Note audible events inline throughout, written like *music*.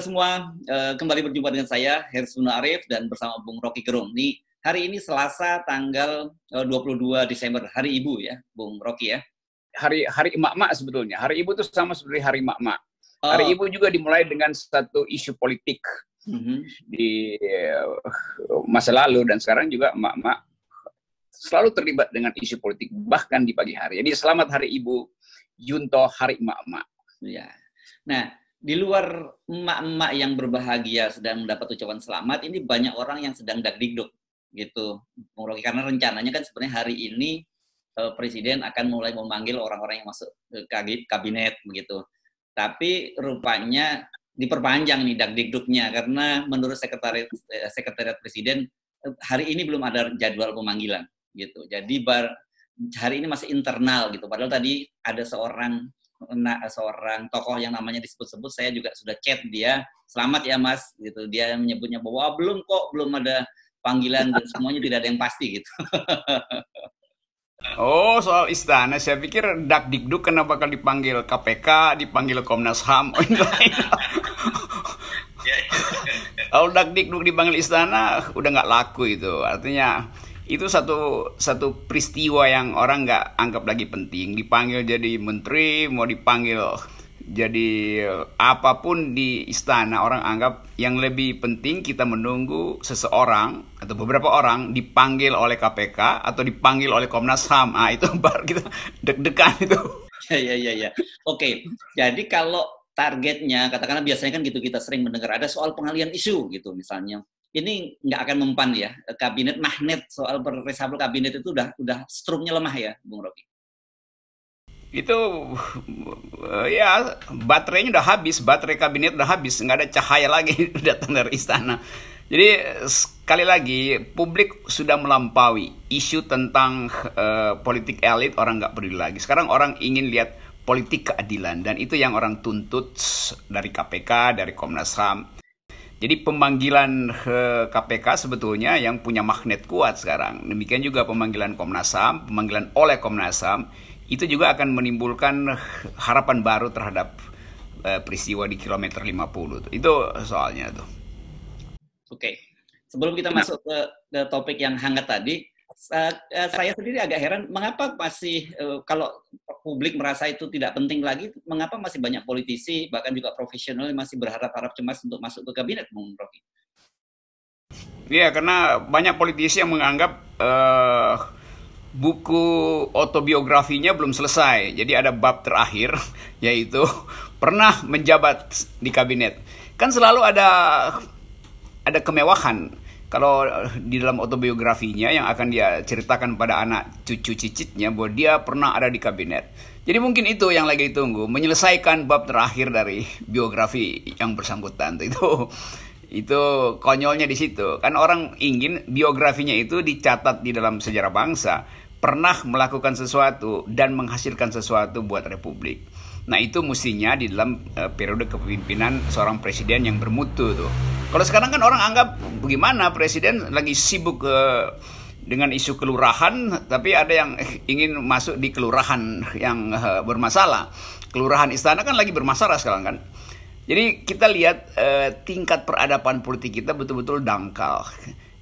semua, eh, kembali berjumpa dengan saya, Hersuna Arif, dan bersama Bung Rocky Gerung. Ini hari ini Selasa tanggal 22 eh, Desember, Hari Ibu ya, Bung Rocky ya. Hari hari emak-emak sebetulnya. Hari Ibu itu sama seperti Hari Emak-emak. Oh. Hari Ibu juga dimulai dengan satu isu politik mm-hmm. di eh, masa lalu, dan sekarang juga emak-emak selalu terlibat dengan isu politik, bahkan di pagi hari. Jadi selamat Hari Ibu, Junto Hari Emak-emak. Ya. Nah, di luar emak-emak yang berbahagia sedang mendapat ucapan selamat, ini banyak orang yang sedang dagdikduk gitu, Karena rencananya kan sebenarnya hari ini eh, Presiden akan mulai memanggil orang-orang yang masuk ke kabinet begitu. Tapi rupanya diperpanjang nih dagdikduknya karena menurut sekretariat eh, sekretariat Presiden eh, hari ini belum ada jadwal pemanggilan gitu. Jadi bar hari ini masih internal gitu. Padahal tadi ada seorang nah, seorang tokoh yang namanya disebut-sebut saya juga sudah chat dia selamat ya mas gitu dia menyebutnya bahwa belum kok belum ada panggilan dan semuanya tidak ada yang pasti gitu *laughs* Oh soal istana saya pikir dak dikduk kenapa bakal dipanggil KPK dipanggil Komnas Ham *laughs* *laughs* kalau dak dikduk dipanggil istana udah nggak laku itu artinya itu satu satu peristiwa yang orang nggak anggap lagi penting dipanggil jadi menteri mau dipanggil jadi apapun di istana orang anggap yang lebih penting kita menunggu seseorang atau beberapa orang dipanggil oleh KPK atau dipanggil oleh Komnas HAM ah itu *laughs* bar kita deg-degan itu *laughs* ya ya ya ya oke okay. jadi kalau targetnya katakanlah biasanya kan gitu kita sering mendengar ada soal pengalian isu gitu misalnya ini nggak akan mempan ya eh, kabinet magnet soal reshuffle kabinet itu udah udah strumnya lemah ya Bung Rocky itu eh, ya baterainya udah habis baterai kabinet udah habis nggak ada cahaya lagi *laughs* datang dari istana jadi sekali lagi publik sudah melampaui isu tentang uh, politik elit orang nggak peduli lagi sekarang orang ingin lihat politik keadilan dan itu yang orang tuntut dari KPK dari Komnas Ham jadi pemanggilan KPK sebetulnya yang punya magnet kuat sekarang. Demikian juga pemanggilan Komnas HAM, pemanggilan oleh Komnas HAM itu juga akan menimbulkan harapan baru terhadap eh, peristiwa di kilometer 50. Itu soalnya tuh. Oke. Sebelum kita masuk ke, ke topik yang hangat tadi, Eh, eh, saya sendiri agak heran mengapa masih eh, kalau publik merasa itu tidak penting lagi, mengapa masih banyak politisi bahkan juga profesional masih berharap-harap cemas untuk masuk ke kabinet, Bung Rocky? Iya, karena banyak politisi yang menganggap uh, buku autobiografinya belum selesai. Jadi ada bab terakhir *laughs* yaitu pernah menjabat di kabinet. Kan selalu ada ada kemewahan kalau eh, di dalam autobiografinya yang akan dia ceritakan pada anak cucu cicitnya bahwa dia pernah ada di kabinet. Jadi mungkin itu yang lagi ditunggu, menyelesaikan bab terakhir dari biografi yang bersangkutan itu. *laughs* Itu konyolnya di situ. Kan orang ingin biografinya itu dicatat di dalam sejarah bangsa, pernah melakukan sesuatu dan menghasilkan sesuatu buat republik. Nah, itu mestinya di dalam eh, periode kepemimpinan seorang presiden yang bermutu tuh. Kalau sekarang kan orang anggap bagaimana presiden lagi sibuk uh, dengan isu kelurahan, tapi ada yang ingin masuk di kelurahan yang eh, bermasalah. Kelurahan istana kan lagi bermasalah sekarang kan. Jadi kita lihat eh, tingkat peradaban politik kita betul-betul dangkal.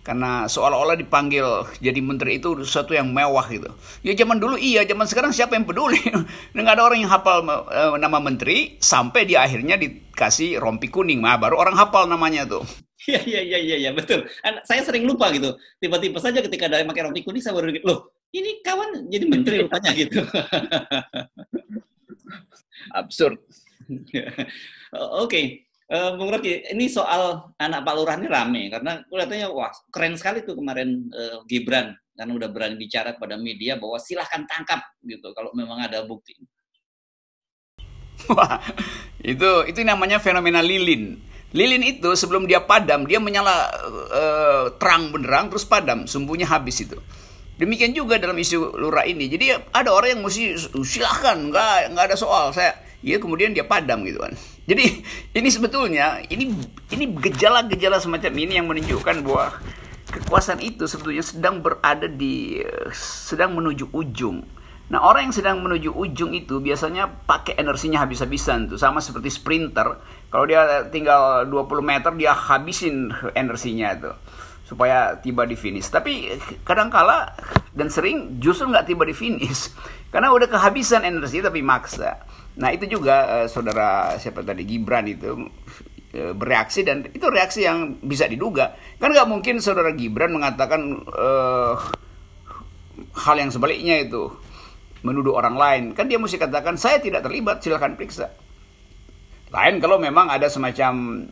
Karena seolah-olah dipanggil jadi menteri itu sesuatu yang mewah gitu. Ya zaman dulu iya, zaman sekarang siapa yang peduli? *laughs* Nggak ada orang yang hafal eh, nama menteri sampai di akhirnya di dikasih rompi kuning mah baru orang hafal namanya tuh. *laughs* Iya iya iya iya ya, betul. Saya sering lupa gitu. Tiba-tiba saja ketika ada yang pakai rompi kuning saya baru loh ini kawan jadi menteri rupanya *laughs* gitu. Absurd. *laughs* Oke, okay. E, uh, Rocky, ini soal anak Pak Lurah ini rame karena kelihatannya wah keren sekali tuh kemarin uh, Gibran karena udah berani bicara kepada media bahwa silahkan tangkap gitu kalau memang ada bukti. Wah, itu itu namanya fenomena lilin. Lilin itu sebelum dia padam, dia menyala uh, terang benderang terus padam, sumbunya habis itu. Demikian juga dalam isu lurah ini. Jadi ada orang yang mesti uh, silahkan, enggak enggak ada soal. Saya ya kemudian dia padam gitu kan. Jadi ini sebetulnya ini ini gejala-gejala semacam ini yang menunjukkan bahwa kekuasaan itu sebetulnya sedang berada di eh, sedang menuju ujung. Nah, orang yang sedang menuju ujung itu biasanya pakai energinya habis-habisan tuh, sama seperti sprinter. Kalau dia tinggal 20 meter, dia habisin energinya itu. supaya tiba di finish. Tapi kadangkala dan sering justru nggak tiba di finish *laughs* karena udah kehabisan energi tapi maksa. Nah, itu juga eh, saudara siapa tadi Gibran itu eh, bereaksi dan itu reaksi yang bisa diduga. Kan nggak mungkin saudara Gibran mengatakan uh, hal yang sebaliknya itu menuduh orang lain. Kan dia mesti katakan, saya tidak terlibat, silahkan periksa. Lain kalau memang ada semacam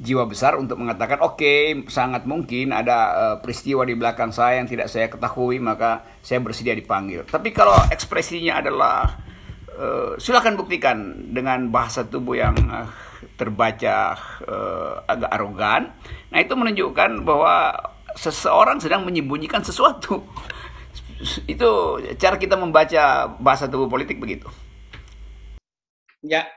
jiwa besar untuk mengatakan, oke, okay, sangat mungkin ada eh, peristiwa di belakang saya yang tidak saya ketahui, maka saya bersedia dipanggil. Tapi kalau ekspresinya adalah, eh, silahkan buktikan dengan bahasa tubuh yang eh, terbaca agak arogan, nah itu menunjukkan bahwa seseorang sedang menyembunyikan sesuatu itu cara kita membaca bahasa tubuh politik begitu. Ya,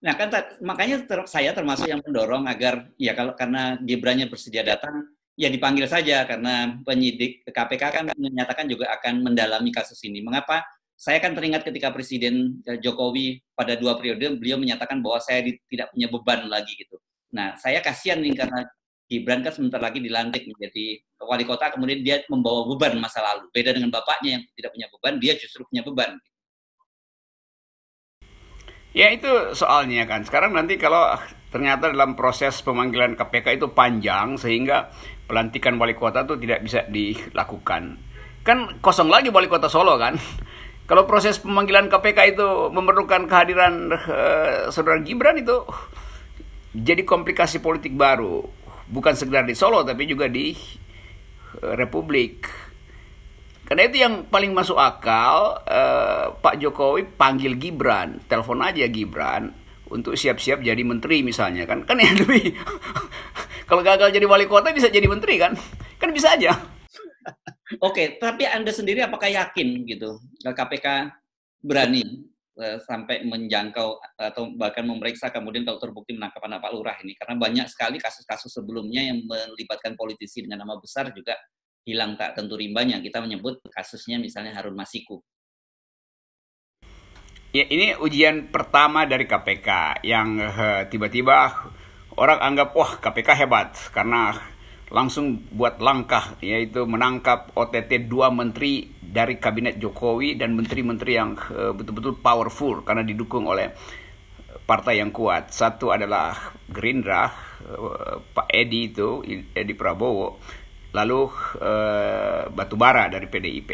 nah kan makanya ter saya termasuk yang mendorong agar ya kalau karena Gibran Gibrannya bersedia datang ya dipanggil saja karena penyidik KPK kan menyatakan juga akan mendalami kasus ini. Mengapa? Saya kan teringat ketika Presiden eh, Jokowi pada dua periode beliau menyatakan bahwa saya tidak punya beban lagi gitu. Nah, saya kasihan nih karena Gibran kan sebentar lagi dilantik menjadi wali kota kemudian dia membawa beban masa lalu. Beda dengan bapaknya yang tidak punya beban, dia justru punya beban. Ya itu soalnya kan. Sekarang nanti kalau ternyata dalam proses pemanggilan KPK itu panjang sehingga pelantikan wali kota itu tidak bisa dilakukan. Kan kosong lagi wali kota Solo kan. *laughs* Kalau proses pemanggilan KPK itu memerlukan kehadiran eh, saudara Gibran itu uh, jadi komplikasi politik baru bukan sekedar di Solo tapi juga di republik. Karena itu yang paling masuk akal eh, Pak Jokowi panggil Gibran, telepon aja Gibran untuk siap-siap jadi menteri misalnya kan. Kan yang lebih *laughs* kalau gagal jadi wali kota bisa jadi menteri kan? Kan bisa aja. Oke, tapi Anda sendiri apakah yakin gitu KPK berani Eh, sampai menjangkau atau bahkan memeriksa kemudian kalau terbukti menangkap anak Pak Lurah ini karena banyak sekali kasus-kasus sebelumnya yang melibatkan politisi dengan nama besar juga hilang tak tentu rimbanya kita menyebut kasusnya misalnya Harun Masiku ya ini ujian pertama dari KPK yang eh, tiba-tiba orang anggap wah KPK hebat karena langsung buat langkah yaitu menangkap OTT dua menteri dari kabinet Jokowi dan menteri-menteri yang eh, betul-betul powerful karena didukung oleh eh, partai yang kuat. Satu adalah Gerindra, eh, Pak Edi itu Edi Prabowo, lalu Batubara dari PDIP.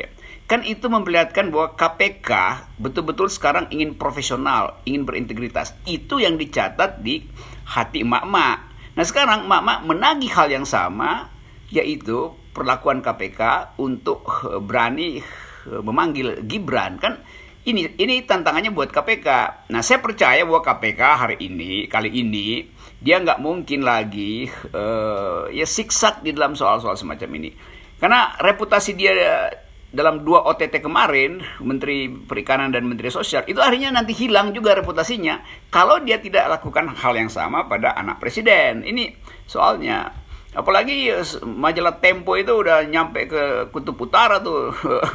Kan itu memperlihatkan bahwa KPK betul-betul sekarang ingin profesional, ingin berintegritas. Itu yang dicatat di hati emak-emak Nah sekarang Mama menagih hal yang sama yaitu perlakuan KPK untuk eh, berani eh, memanggil Gibran kan ini ini tantangannya buat KPK. Nah saya percaya bahwa KPK hari ini kali ini dia nggak mungkin lagi uh, ya siksak di dalam soal-soal semacam ini karena reputasi dia dalam dua OTT kemarin, Menteri Perikanan dan Menteri Sosial, itu akhirnya nanti hilang juga reputasinya kalau dia tidak lakukan hal yang sama pada anak presiden. Ini soalnya. Apalagi majalah Tempo itu udah nyampe ke kutub utara tuh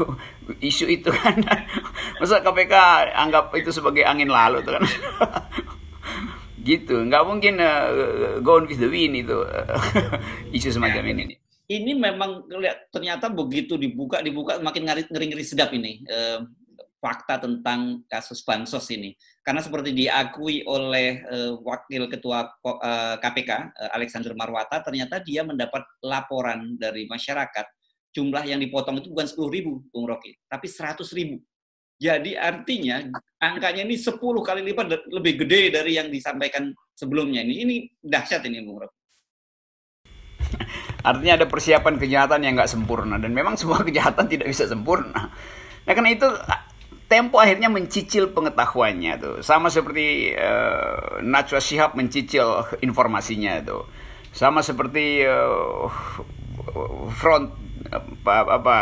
*laughs* isu itu kan. *laughs* Masa KPK anggap itu sebagai angin lalu tuh kan. *laughs* gitu, nggak mungkin uh, go on with the wind itu eh, isu semacam ini ini memang ternyata begitu dibuka dibuka makin ngeri-ngeri sedap ini eh, fakta tentang kasus bansos ini karena seperti diakui oleh eh, wakil ketua eh, KPK eh, Alexander Marwata ternyata dia mendapat laporan dari masyarakat jumlah yang dipotong itu bukan sepuluh ribu Bung Rocky tapi seratus ribu jadi artinya angkanya ini 10 kali lipat lebih gede dari yang disampaikan sebelumnya ini ini dahsyat ini Bung Rocky Artinya ada persiapan kejahatan yang nggak sempurna dan memang semua *laughs* kejahatan tidak bisa sempurna. Nah karena itu ah, Tempo akhirnya mencicil pengetahuannya tuh, sama seperti uh, Najwa Shihab mencicil informasinya tuh, sama seperti uh, front apa apa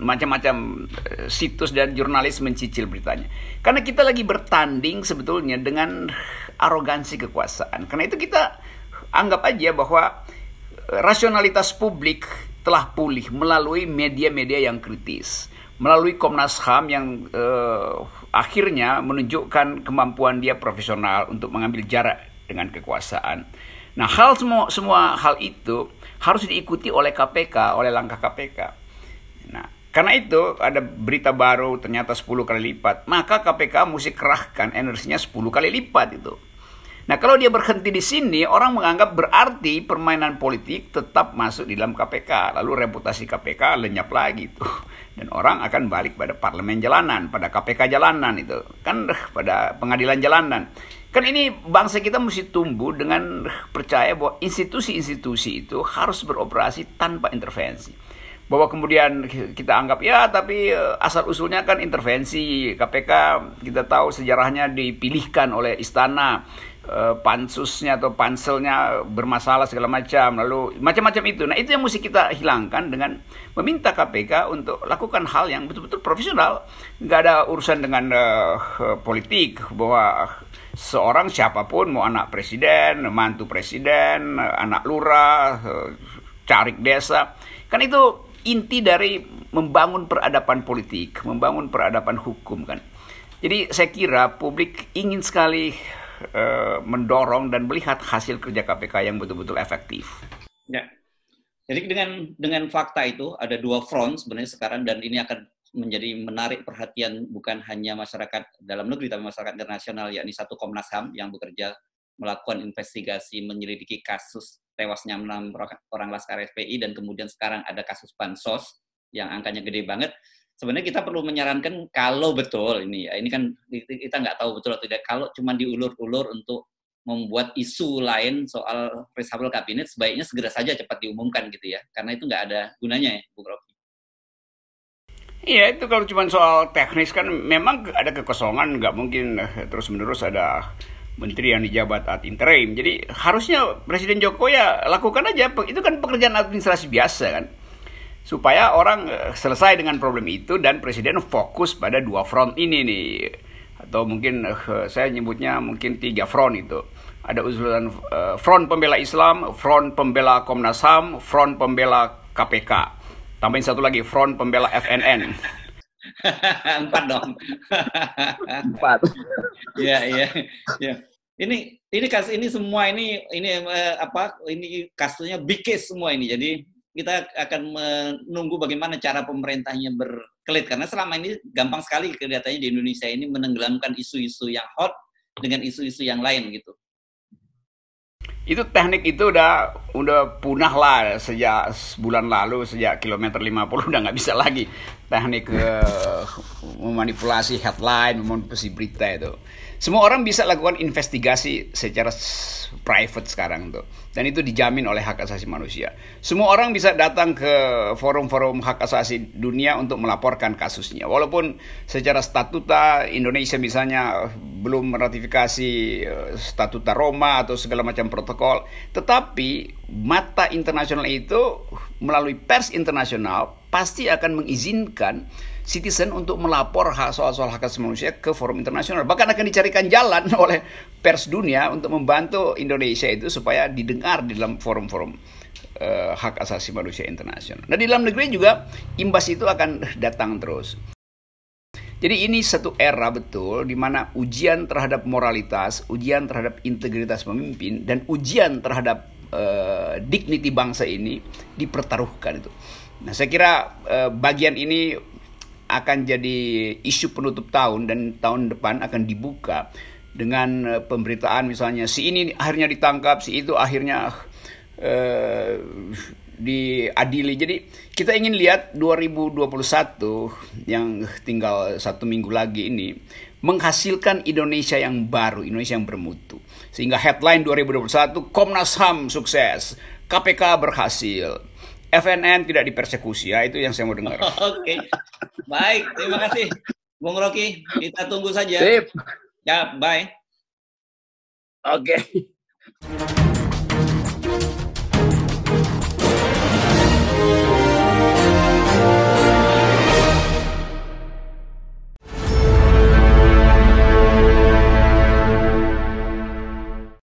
macam-macam eh, situs dan jurnalis mencicil beritanya. Karena kita lagi bertanding sebetulnya dengan arogansi kekuasaan. Karena itu kita anggap aja bahwa rasionalitas publik telah pulih melalui media-media yang kritis, melalui Komnas HAM yang uh, akhirnya menunjukkan kemampuan dia profesional untuk mengambil jarak dengan kekuasaan. Nah, hal semua semua hal itu harus diikuti oleh KPK, oleh langkah KPK. Nah, karena itu ada berita baru ternyata 10 kali lipat, maka KPK mesti kerahkan energinya 10 kali lipat itu. Nah, kalau dia berhenti di sini, orang menganggap berarti permainan politik tetap masuk di dalam KPK. Lalu reputasi KPK lenyap lagi itu Dan orang akan balik pada parlemen jalanan, pada KPK jalanan itu. Kan eh, pada pengadilan jalanan. Kan ini bangsa kita mesti tumbuh dengan eh, percaya bahwa institusi-institusi itu harus beroperasi tanpa intervensi. Bahwa kemudian kita anggap ya tapi eh, asal-usulnya kan intervensi. KPK kita tahu sejarahnya dipilihkan oleh istana Eh, pansusnya atau panselnya bermasalah segala macam lalu macam-macam itu nah itu yang mesti kita hilangkan dengan meminta KPK untuk lakukan hal yang betul-betul profesional nggak ada urusan dengan uh, politik bahwa seorang siapapun mau anak presiden mantu presiden anak lurah eh, carik desa kan itu inti dari membangun peradaban politik membangun peradaban hukum kan jadi saya kira publik ingin sekali Eh, mendorong dan melihat hasil kerja KPK yang betul-betul efektif. Ya. Jadi dengan dengan fakta itu ada dua front sebenarnya sekarang dan ini akan menjadi menarik perhatian bukan hanya masyarakat dalam negeri tapi masyarakat internasional yakni satu Komnas HAM yang bekerja melakukan investigasi menyelidiki kasus tewasnya enam orang Laskar SPI dan kemudian sekarang ada kasus Bansos yang angkanya gede banget sebenarnya kita perlu menyarankan kalau betul ini ya ini kan kita nggak tahu betul atau tidak kalau cuma diulur-ulur untuk membuat isu lain soal reshuffle kabinet sebaiknya segera saja cepat diumumkan gitu ya karena itu nggak ada gunanya ya Bu Rocky. Iya itu kalau cuma soal teknis kan memang ada kekosongan nggak mungkin eh, terus menerus ada menteri yang dijabat ad interim jadi harusnya Presiden Jokowi ya lakukan aja itu kan pekerjaan administrasi biasa kan supaya orang eh, selesai dengan problem itu dan presiden fokus pada dua front ini nih atau mungkin eh, saya nyebutnya mungkin tiga front itu ada usulan eh, front pembela Islam, front pembela Komnas HAM, front pembela KPK. Tambahin satu lagi front pembela FNN. *laughs* Empat dong. *laughs* Empat. Iya, *laughs* iya, iya ini ini kasus ini semua ini ini apa ini kasusnya big case semua ini jadi kita akan menunggu bagaimana cara pemerintahnya berkelit karena selama ini gampang sekali kelihatannya di Indonesia ini menenggelamkan isu-isu yang hot dengan isu-isu yang lain gitu itu teknik itu udah udah punah lah sejak bulan lalu sejak kilometer 50 udah nggak bisa lagi teknik uh, memanipulasi headline memanipulasi berita itu semua orang bisa lakukan investigasi secara private sekarang tuh dan itu dijamin oleh hak asasi manusia semua orang bisa datang ke forum-forum hak asasi dunia untuk melaporkan kasusnya walaupun secara statuta Indonesia misalnya belum meratifikasi eh, statuta Roma atau segala macam protokol protokol. Tetapi mata internasional itu melalui pers internasional pasti akan mengizinkan citizen untuk melapor soal-soal hak asasi manusia ke forum internasional. Bahkan akan dicarikan jalan *laughs* oleh pers dunia untuk membantu Indonesia itu supaya didengar di dalam forum-forum uh, hak asasi manusia internasional. Nah di dalam negeri juga imbas itu akan datang terus. Jadi ini satu era betul di mana ujian terhadap moralitas, ujian terhadap integritas pemimpin dan ujian terhadap uh, dignity bangsa ini dipertaruhkan itu. Nah, saya kira uh, bagian ini akan jadi isu penutup tahun dan tahun depan akan dibuka dengan uh, pemberitaan misalnya si ini akhirnya ditangkap, si itu akhirnya uh, diadili. Jadi kita ingin lihat 2021 yang tinggal satu minggu lagi ini menghasilkan Indonesia yang baru, Indonesia yang bermutu. Sehingga headline 2021 Komnas HAM sukses, KPK berhasil. FNN tidak dipersekusi ya itu yang saya mau dengar. *laughs* Oke. Baik, terima kasih Bung Rocky. Kita tunggu saja. Sip. Ya, bye. Oke. Okay.